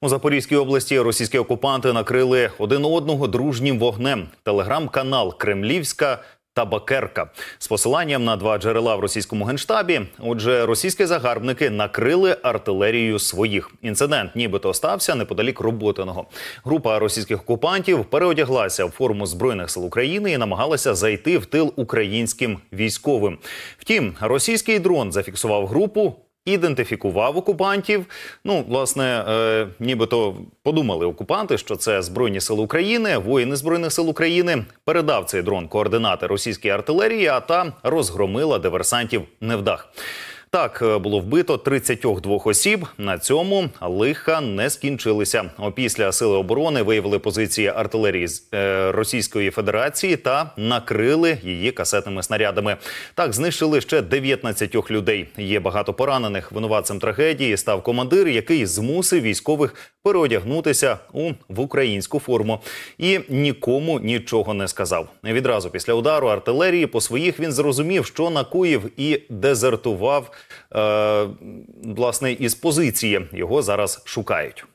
У Запорізькій області російські окупанти накрили один одного дружнім вогнем. Телеграм-канал Кремлівська табакерка з посиланням на два джерела в російському генштабі. Отже, російські загарбники накрили артилерію своїх. Інцидент, нібито стався неподалік роботиного. Група російських окупантів переодяглася в форму збройних сил України і намагалася зайти в тил українським військовим. Втім, російський дрон зафіксував групу ідентифікував окупантів. Ну, власне, е, нібито подумали окупанти, що це збройні сили України, воїни збройних сил України. Передав цей дрон координати російській артилерії, а та розгромила диверсантів невдах. Так е, було вбито 32 осіб. На цьому лиха не скінчилися. Опісля сили оборони виявили позиції артилерії е, Російської Федерації та накрили її касетними снарядами. Так знищили ще 19 людей. Є багато поранених. Винуватцем трагедії став командир, який змусив військових переодягнутися у в українську форму і нікому нічого не сказав. Відразу після удару артилерії по своїх він зрозумів, що накоїв і дезертував. Е, власне із позиції його зараз шукають.